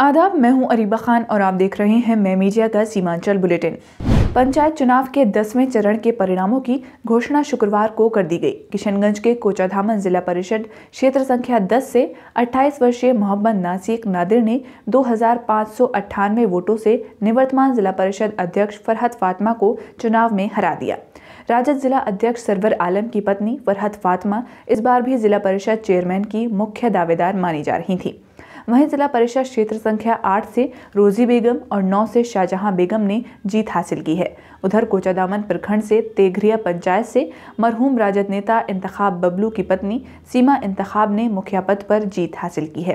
आदाब मैं हूं अरीबा खान और आप देख रहे हैं मैं मीडिया का सीमांचल बुलेटिन पंचायत चुनाव के दसवें चरण के परिणामों की घोषणा शुक्रवार को कर दी गई किशनगंज के कोचाधामन जिला परिषद क्षेत्र संख्या 10 से 28 वर्षीय मोहम्मद नासिक नादिर ने दो वोटों से निवर्तमान जिला परिषद अध्यक्ष फरहत फातिमा को चुनाव में हरा दिया राजद जिला अध्यक्ष सरवर आलम की पत्नी फरहत फातिमा इस बार भी जिला परिषद चेयरमैन की मुख्य दावेदार मानी जा रही थी वहीं जिला परिषद क्षेत्र संख्या आठ से रोजी बेगम और नौ से शाहजहां बेगम ने जीत हासिल की है उधर कोचादामन प्रखंड से तेघरिया पंचायत से मरहूम राजद नेता इंतखाब बबलू की पत्नी सीमा इंतखाब ने मुखिया पद पर जीत हासिल की है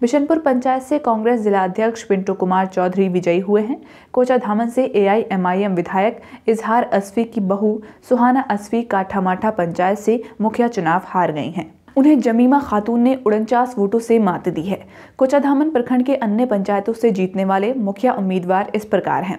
बिशनपुर पंचायत से कांग्रेस जिला अध्यक्ष पिंटू कुमार चौधरी विजयी हुए हैं कोचाधामन से एआईएमआईएम विधायक इजहार असफी की बहू सुहाना असफी काठामाठा पंचायत से मुखिया चुनाव हार गई हैं उन्हें जमीमा खातून ने उनचास वोटों से मात दी है कोचाधामन प्रखंड के अन्य पंचायतों से जीतने वाले मुखिया उम्मीदवार इस प्रकार हैं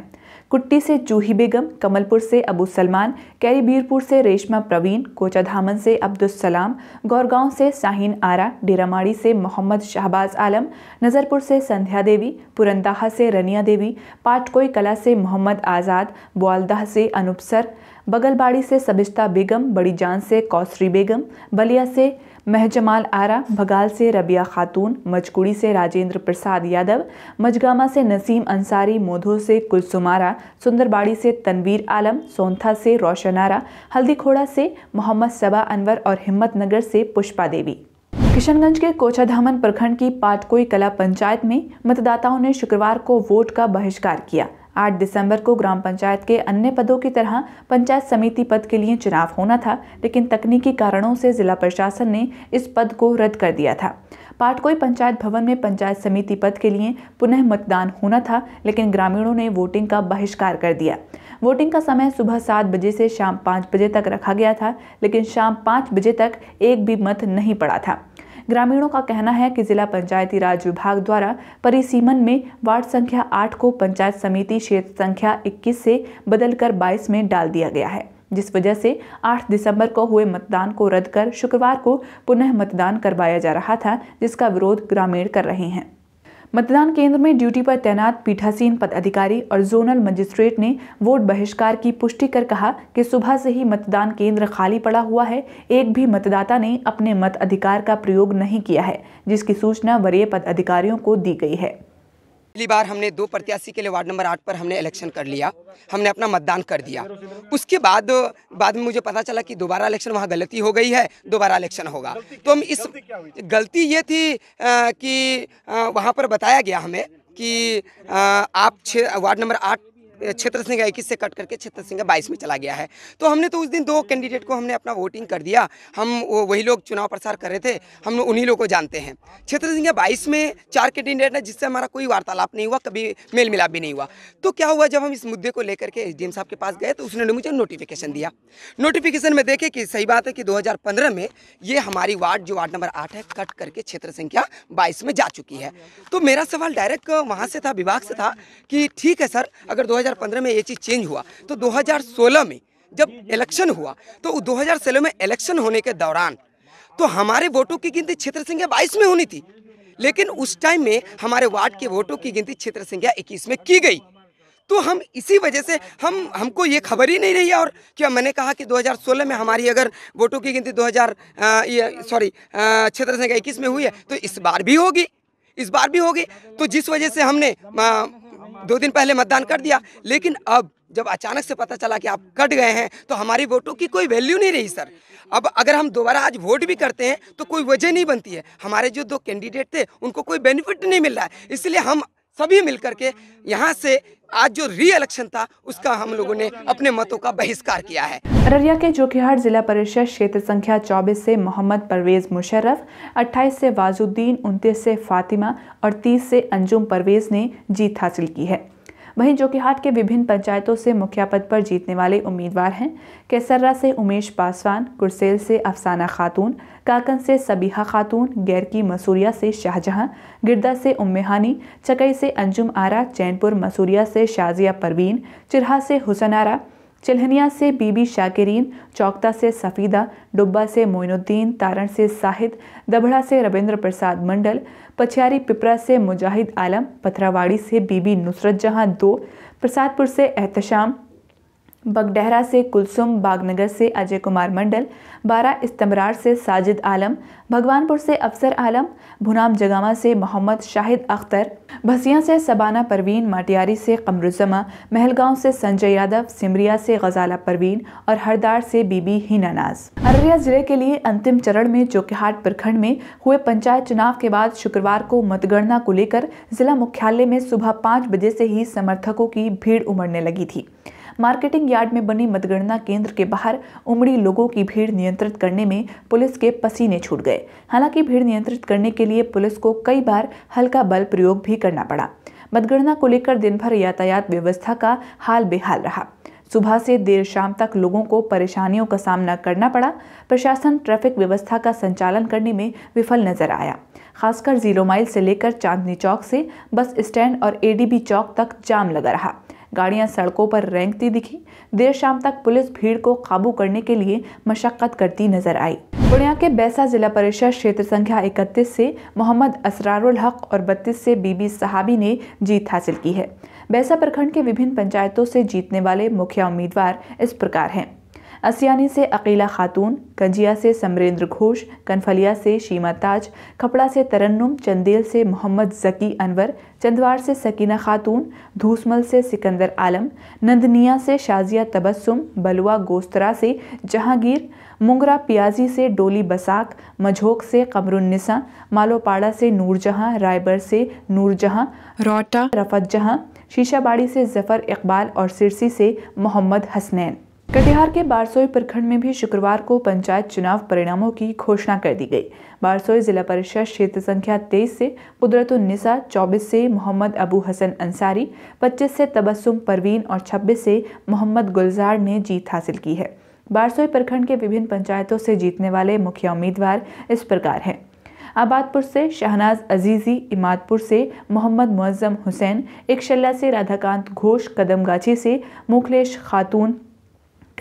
कुट्टी से जूही बेगम कमलपुर से अबू सलमान कैरीबीरपुर से रेशमा प्रवीण कोचाधामन से अब्दुलसलाम गौरगांव से साहिन आरा डेरामाड़ी से मोहम्मद शहबाज आलम नज़रपुर से संध्या देवी पुरंदाहा से रनिया देवी पाटकोई कला से मोहम्मद आज़ाद बोलदाह से अनुपसर बगलबाड़ी से सबिश्ता बेगम बड़ी जान से कौसरी बेगम बलिया से महजमाल आरा भगाल से रबिया खातून मजकुड़ी से राजेंद्र प्रसाद यादव मजगामा से नसीम अंसारी मोधो से कुलसुमारा सुंदरबाड़ी से तनवीर आलम सोंथा से आरा हल्दीखोड़ा से मोहम्मद सबा अनवर और हिम्मतनगर से पुष्पा देवी किशनगंज के कोचाधामन प्रखंड की पाटकोई कला पंचायत में मतदाताओं ने शुक्रवार को वोट का बहिष्कार किया आठ दिसंबर को ग्राम पंचायत के अन्य पदों की तरह पंचायत समिति पद के लिए चुनाव होना था लेकिन तकनीकी कारणों से जिला प्रशासन ने इस पद को रद्द कर दिया था पाटकोई पंचायत भवन में पंचायत समिति पद के लिए पुनः मतदान होना था लेकिन ग्रामीणों ने वोटिंग का बहिष्कार कर दिया वोटिंग का समय सुबह सात बजे से शाम पाँच बजे तक रखा गया था लेकिन शाम पाँच बजे तक एक भी मत नहीं पड़ा था ग्रामीणों का कहना है कि जिला पंचायती राज विभाग द्वारा परिसीमन में वार्ड संख्या आठ को पंचायत समिति क्षेत्र संख्या इक्कीस से बदलकर बाईस में डाल दिया गया है जिस वजह से 8 दिसंबर को हुए मतदान को रद्द कर शुक्रवार को पुनः मतदान करवाया जा रहा था जिसका विरोध ग्रामीण कर रहे हैं मतदान केंद्र में ड्यूटी पर तैनात पीठासीन पदाधिकारी और जोनल मजिस्ट्रेट ने वोट बहिष्कार की पुष्टि कर कहा कि सुबह से ही मतदान केंद्र खाली पड़ा हुआ है एक भी मतदाता ने अपने मताधिकार का प्रयोग नहीं किया है जिसकी सूचना वरीय पदाधिकारियों को दी गई है पहली बार हमने दो प्रत्याशी के लिए वार्ड नंबर आठ पर हमने इलेक्शन कर लिया हमने अपना मतदान कर दिया उसके बाद बाद में मुझे पता चला कि दोबारा इलेक्शन वहाँ गलती हो गई है दोबारा इलेक्शन होगा तो हम इस गलती ये थी कि वहाँ पर बताया गया हमें कि आप छः वार्ड नंबर आठ क्षेत्र सिंह इक्कीस से कट करके क्षेत्र सिंह बाईस में चला गया है तो हमने तो उस दिन दो कैंडिडेट को हमने अपना वोटिंग कर दिया हम वही लोग चुनाव प्रसार कर रहे थे हम उन्हीं लोगों को जानते हैं क्षेत्र सिंह बाईस में चार कैंडिडेट हैं जिससे हमारा कोई वार्तालाप नहीं हुआ कभी मेल मिलाप भी नहीं हुआ तो क्या हुआ जब हम इस मुद्दे को लेकर के एस साहब के पास गए तो उसने मुझे नोटिफिकेशन दिया नोटिफिकेशन में देखे कि सही बात है कि दो में ये हमारी वार्ड जो वार्ड नंबर आठ है कट करके क्षेत्र संख्या बाईस में जा चुकी है तो मेरा सवाल डायरेक्ट वहाँ से था विभाग से था कि ठीक है सर अगर दो 2015 में ये चीज़ चेंज हुआ तो 2016 में जब इलेक्शन हुआ तो 2016 में इलेक्शन होने के दौरान तो हमारे वोटों की गिनती क्षेत्र संख्या बाईस में होनी थी लेकिन उस टाइम में हमारे वार्ड के वोटों की गिनती क्षेत्र संख्या इक्कीस में की गई तो हम इसी वजह से हम हमको ये खबर ही नहीं रही और क्या मैंने कहा कि 2016 में हमारी अगर वोटों की गिनती 2000 आ, ये सॉरी क्षेत्र संख्या इक्कीस में हुई है तो इस बार भी होगी इस बार भी होगी तो जिस वजह से हमने दो दिन पहले मतदान कर दिया लेकिन अब जब अचानक से पता चला कि आप कट गए हैं तो हमारी वोटों की कोई वैल्यू नहीं रही सर अब अगर हम दोबारा आज वोट भी करते हैं तो कोई वजह नहीं बनती है हमारे जो दो कैंडिडेट थे उनको कोई बेनिफिट नहीं मिल रहा है इसलिए हम सभी मिल के यहाँ से आज जो री इलेक्शन था उसका हम लोगों ने अपने मतों का बहिष्कार किया है अररिया के जोकिहाट जिला परिषद क्षेत्र संख्या 24 से मोहम्मद परवेज मुशर्रफ 28 से वाजुद्दीन 29 से फातिमा और 30 से अंजुम परवेज ने जीत हासिल की है वहीं जोकीहाट के विभिन्न पंचायतों से मुखिया पद पर जीतने वाले उम्मीदवार हैं केसर्रा से उमेश पासवान कुरसेल से अफसाना खातून काकन से सबीहा खातून गैर की मसूरिया से शाहजहां गिरदा से उम्मेहानी चकई से अंजुम आरा चैनपुर मसूरिया से शाजिया परवीन चिरहा से हुसन आरा चिल्हनिया से बीबी शाकिरीन चौकता से सफ़ीदा डुब्बा से मोइनुद्दीन तारण से साहिद दबड़ा से रविंद्र प्रसाद मंडल पछियारी पिपरा से मुजाहिद आलम पथरावाड़ी से बीबी नुसरत जहां दो प्रसादपुर से एहतशाम बगडहरा से कुलसुम बागनगर से अजय कुमार मंडल बारा इस्तमरार से साजिद आलम भगवानपुर से अफसर आलम भुनाम जगामा से मोहम्मद शाहिद अख्तर भसिया से सबाना परवीन माटियारी से कमरुजमा महलगांव से संजय यादव सिमरिया से गजाला परवीन और हरदार से बीबी हिना नाज अररिया जिले के लिए अंतिम चरण में चौकीहाट प्रखंड में हुए पंचायत चुनाव के बाद शुक्रवार को मतगणना को लेकर जिला मुख्यालय में सुबह पाँच बजे से ही समर्थकों की भीड़ उमड़ने लगी थी मार्केटिंग यार्ड में बने मतगणना केंद्र के बाहर उमड़ी लोगों की भीड़ नियंत्रित करने में पुलिस के पसीने छूट गए हालांकि भीड़ नियंत्रित करने के लिए पुलिस को कई बार हल्का बल प्रयोग भी करना पड़ा मतगणना को लेकर दिन भर यातायात व्यवस्था का हाल बेहाल रहा सुबह से देर शाम तक लोगों को परेशानियों का सामना करना पड़ा प्रशासन ट्रैफिक व्यवस्था का संचालन करने में विफल नजर आया खासकर जीरो माइल से लेकर चांदनी चौक से बस स्टैंड और एडीबी चौक तक जाम लगा रहा गाड़ियां सड़कों पर रेंगती दिखी देर शाम तक पुलिस भीड़ को काबू करने के लिए मशक्कत करती नजर आई पूर्णिया के बैसा जिला परिषद क्षेत्र संख्या इकतीस से मोहम्मद असरारुल हक और बत्तीस से बीबी सहाबी ने जीत हासिल की है बैसा प्रखंड के विभिन्न पंचायतों से जीतने वाले मुखिया उम्मीदवार इस प्रकार हैं असियानी से अकीला खातून कंजिया से समरेंद्र घोष कनफलिया से शीमा ताज खपड़ा से तरन्नुम चंदेल से मोहम्मद जकी अनवर चंदवार से सकीना खातून धूसमल से सिकंदर आलम नंदनिया से शाजिया तबस्सुम बलुआ गोस्तरा से जहांगीर मुंगरा पियाजी से डोली बसाक मझोक से कमरुन्निसा मालोपाड़ा से नूरजहाँ रायबर से नूरजहाँ रोटा रफत जहाँ शीशाबाड़ी से जफर इकबाल और सिरसी से मोहम्मद हसनैन कटिहार के बारसोई प्रखंड में भी शुक्रवार को पंचायत चुनाव परिणामों की घोषणा कर दी गई बारसोई जिला परिषद क्षेत्र संख्या 23 से निसा 24 से मोहम्मद अबू हसन अंसारी 25 से तबस्सुम परवीन और 26 से मोहम्मद गुलजार ने जीत हासिल की है बारसोई प्रखंड के विभिन्न पंचायतों से जीतने वाले मुख्य उम्मीदवार इस प्रकार हैं आबादपुर से शहनाज अजीज़ी इमादपुर से मोहम्मद मुअज्जम हुसैन इकशल्ला से राधाकांत घोष कदमगाछी से मुखलेश खातून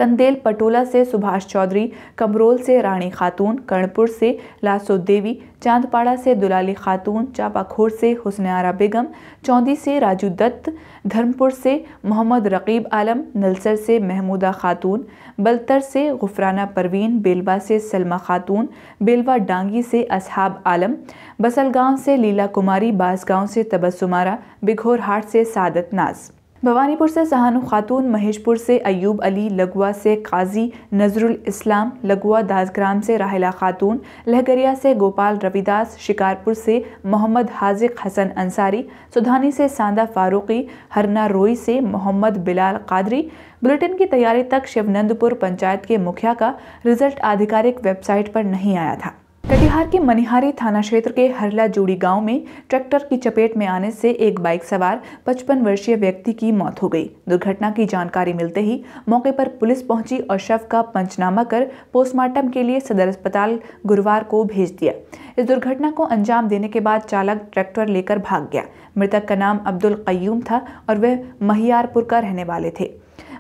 कंदेल पटोला से सुभाष चौधरी कमरोल से रानी खातून कर्णपुर से लासो देवी चांदपाड़ा से दुलाली खातून चापाखोर से हुसन आरा बेगम चौंदी से राजू दत्त धर्मपुर से मोहम्मद रकीब आलम नलसर से महमूदा खातून बलतर से गुफराना परवीन बेलवा से सलमा खातून बेलवा डांगी से असहाब आलम बसलगांव से लीला कुमारी बासगांव से तबसुमारा बिघोरहाट से सादत नाज़ भवानीपुर से सहानु खातून महेशपुर से अयूब अली लगुआ से काजी नजरुल इस्लाम लगुआ दासग्राम से राहिला खातून लहगरिया से गोपाल रविदास शिकारपुर से मोहम्मद हाजिक हसन अंसारी सुधानी से सांदा फारूकी हरना रोई से मोहम्मद बिलाल कादरी बुलेटिन की तैयारी तक शिवनंदपुर पंचायत के मुखिया का रिजल्ट आधिकारिक वेबसाइट पर नहीं आया था कटिहार के मनिहारी थाना क्षेत्र के हरला जोड़ी गांव में ट्रैक्टर की चपेट में आने से एक बाइक सवार 55 वर्षीय व्यक्ति की मौत हो गई दुर्घटना की जानकारी मिलते ही मौके पर पुलिस पहुंची और शव का पंचनामा कर पोस्टमार्टम के लिए सदर अस्पताल गुरुवार को भेज दिया इस दुर्घटना को अंजाम देने के बाद चालक ट्रैक्टर लेकर भाग गया मृतक का नाम अब्दुल कयूम था और वह महियारपुर का रहने वाले थे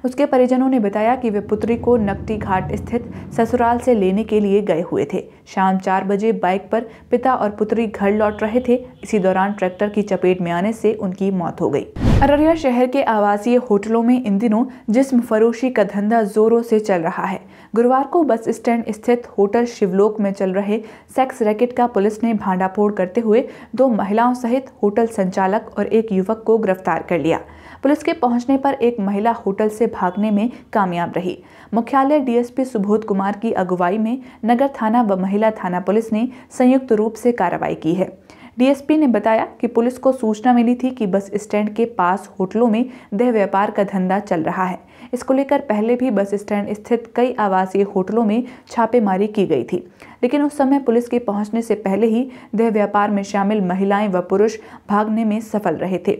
उसके परिजनों ने बताया कि वे पुत्री को नकटी घाट स्थित ससुराल से लेने के लिए गए हुए थे शाम चार बजे बाइक पर पिता और पुत्री घर लौट रहे थे इसी दौरान ट्रैक्टर की चपेट में आने से उनकी मौत हो गई अररिया शहर के आवासीय होटलों में इन दिनों जिस्म फरोशी का धंधा जोरों से चल रहा है गुरुवार को बस स्टैंड स्थित होटल शिवलोक में चल रहे सेक्स रैकेट का पुलिस ने भांडाफोड़ करते हुए दो महिलाओं सहित होटल संचालक और एक युवक को गिरफ्तार कर लिया पुलिस के पहुंचने पर एक महिला होटल से भागने में कामयाब रही मुख्यालय डीएसपी सुबोध कुमार की अगुवाई में नगर थाना व महिला थाना पुलिस ने संयुक्त रूप से कार्रवाई की है डीएसपी ने बताया कि पुलिस को सूचना मिली थी कि बस स्टैंड के पास होटलों में देह व्यापार का धंधा चल रहा है इसको लेकर पहले भी बस स्टैंड स्थित कई आवासीय होटलों में छापेमारी की गई थी लेकिन उस समय पुलिस के पहुंचने से पहले ही देह व्यापार में शामिल महिलाएं व पुरुष भागने में सफल रहे थे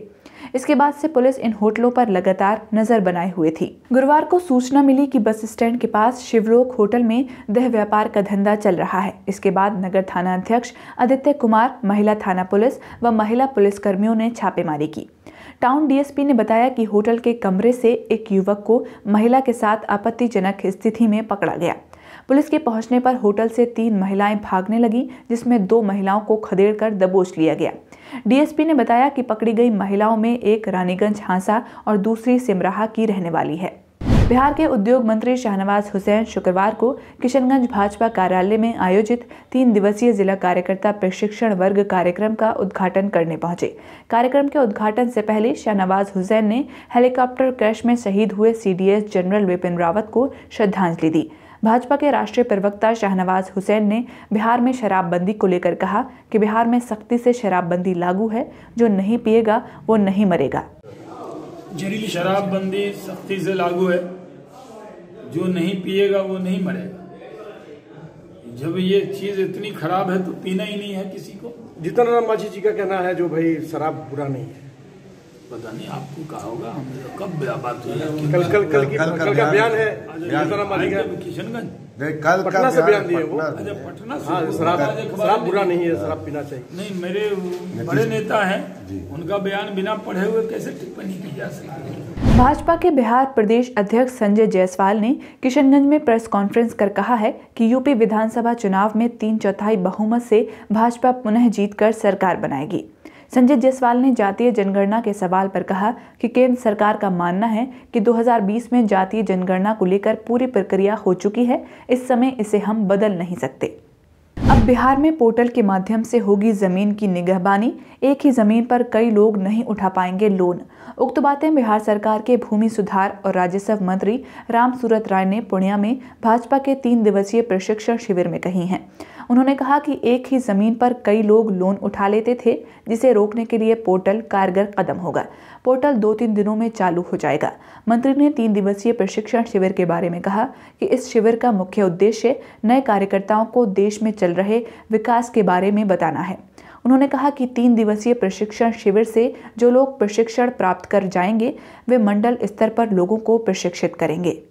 इसके बाद से पुलिस इन होटलों पर लगातार नजर बनाए हुए थी गुरुवार को सूचना मिली कि बस स्टैंड के पास शिवलोक होटल में देह व्यापार का धंधा चल रहा है इसके बाद नगर थाना अध्यक्ष आदित्य कुमार महिला थाना पुलिस व महिला पुलिस कर्मियों ने छापेमारी की टाउन डीएसपी ने बताया कि होटल के कमरे से एक युवक को महिला के साथ आपत्तिजनक स्थिति में पकड़ा गया पुलिस के पहुंचने पर होटल से तीन महिलाएं भागने लगीं जिसमें दो महिलाओं को खदेड़ कर दबोच लिया गया डीएसपी ने बताया कि पकड़ी गई महिलाओं में एक रानीगंज हांसा और दूसरी सिमराहा की रहने वाली है बिहार के उद्योग मंत्री शाहनवाज हुसैन शुक्रवार को किशनगंज भाजपा कार्यालय में आयोजित तीन दिवसीय जिला कार्यकर्ता प्रशिक्षण वर्ग कार्यक्रम का उद्घाटन करने पहुंचे कार्यक्रम के उद्घाटन से पहले शाहनवाज हुसैन ने हेलीकॉप्टर क्रैश में शहीद हुए सीडीएस जनरल विपिन रावत को श्रद्धांजलि दी भाजपा के राष्ट्रीय प्रवक्ता शाहनवाज हुसैन ने बिहार में शराबबंदी को लेकर कहा कि बिहार में सख्ती से शराबबंदी लागू है जो नहीं पिएगा वो नहीं मरेगा जहरीली शराबबंदी सख्ती से लागू है जो नहीं पिएगा वो नहीं मरेगा जब ये चीज इतनी खराब है तो पीना ही नहीं है किसी को जितना राम मांझी जी का कहना है जो भाई शराब बुरा नहीं है पता नहीं आपको कहा होगा हमने तो कब बात हुई कल कल कल कल कल का बयान है किशनगंज कल पटना से बयान दिए वो पटना हाँ, शराब बुरा नहीं है शराब पीना चाहिए नहीं मेरे बड़े नेता हैं उनका बयान बिना पढ़े हुए कैसे टिप्पणी की जा सकती है भाजपा के बिहार प्रदेश अध्यक्ष संजय जायसवाल ने किशनगंज में प्रेस कॉन्फ्रेंस कर कहा है कि यूपी विधानसभा चुनाव में तीन चौथाई बहुमत से भाजपा पुनः जीतकर सरकार बनाएगी संजय जायसवाल ने जातीय जनगणना के सवाल पर कहा कि केंद्र सरकार का मानना है कि 2020 में जातीय जनगणना को लेकर पूरी प्रक्रिया हो चुकी है इस समय इसे हम बदल नहीं सकते अब बिहार में पोर्टल के माध्यम से होगी जमीन की निगहबानी एक ही जमीन पर कई लोग नहीं उठा पाएंगे लोन उक्त बातें बिहार सरकार के भूमि सुधार और राजस्व मंत्री रामसूरत राय ने पूर्णिया में भाजपा के तीन दिवसीय प्रशिक्षण शिविर में कही हैं उन्होंने कहा कि एक ही जमीन पर कई लोग लोन उठा लेते थे जिसे रोकने के लिए पोर्टल कारगर कदम होगा पोर्टल दो तीन दिनों में चालू हो जाएगा मंत्री ने तीन दिवसीय प्रशिक्षण शिविर के बारे में कहा कि इस शिविर का मुख्य उद्देश्य नए कार्यकर्ताओं को देश में चल रहे विकास के बारे में बताना है उन्होंने कहा कि तीन दिवसीय प्रशिक्षण शिविर से जो लोग प्रशिक्षण प्राप्त कर जाएंगे वे मंडल स्तर पर लोगों को प्रशिक्षित करेंगे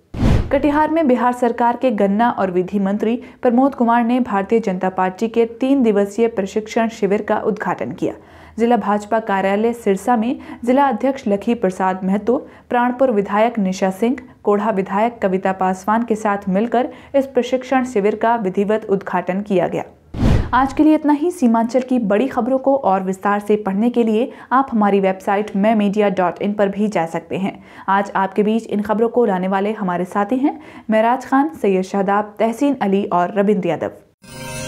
कटिहार में बिहार सरकार के गन्ना और विधि मंत्री प्रमोद कुमार ने भारतीय जनता पार्टी के तीन दिवसीय प्रशिक्षण शिविर का उद्घाटन किया जिला भाजपा कार्यालय सिरसा में जिला अध्यक्ष लखी प्रसाद महतो प्राणपुर विधायक निशा सिंह कोढ़ा विधायक कविता पासवान के साथ मिलकर इस प्रशिक्षण शिविर का विधिवत उद्घाटन किया गया आज के लिए इतना ही सीमांचल की बड़ी खबरों को और विस्तार से पढ़ने के लिए आप हमारी वेबसाइट मैं मीडिया डॉट इन पर भी जा सकते हैं आज आपके बीच इन खबरों को लाने वाले हमारे साथी हैं महराज खान सैयद शादाब तहसीन अली और रविंद्र यादव